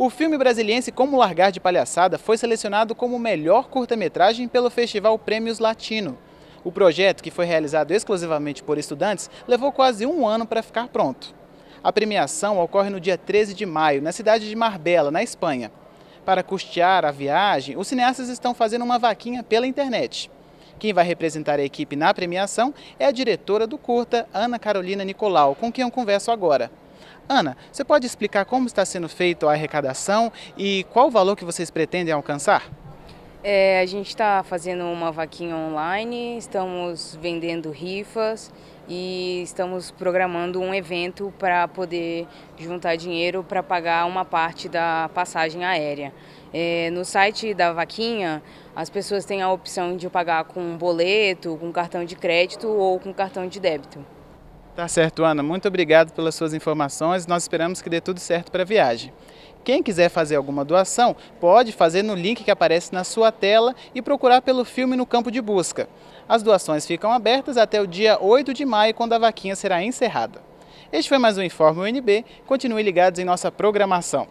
O filme brasiliense Como Largar de Palhaçada foi selecionado como melhor curta-metragem pelo Festival Prêmios Latino. O projeto, que foi realizado exclusivamente por estudantes, levou quase um ano para ficar pronto. A premiação ocorre no dia 13 de maio, na cidade de Marbella, na Espanha. Para custear a viagem, os cineastas estão fazendo uma vaquinha pela internet. Quem vai representar a equipe na premiação é a diretora do curta, Ana Carolina Nicolau, com quem eu converso agora. Ana, você pode explicar como está sendo feita a arrecadação e qual o valor que vocês pretendem alcançar? É, a gente está fazendo uma vaquinha online, estamos vendendo rifas e estamos programando um evento para poder juntar dinheiro para pagar uma parte da passagem aérea. É, no site da vaquinha, as pessoas têm a opção de pagar com boleto, com cartão de crédito ou com cartão de débito. Tá certo, Ana. Muito obrigado pelas suas informações. Nós esperamos que dê tudo certo para a viagem. Quem quiser fazer alguma doação, pode fazer no link que aparece na sua tela e procurar pelo filme no campo de busca. As doações ficam abertas até o dia 8 de maio, quando a vaquinha será encerrada. Este foi mais um Informe UNB. Continue ligados em nossa programação.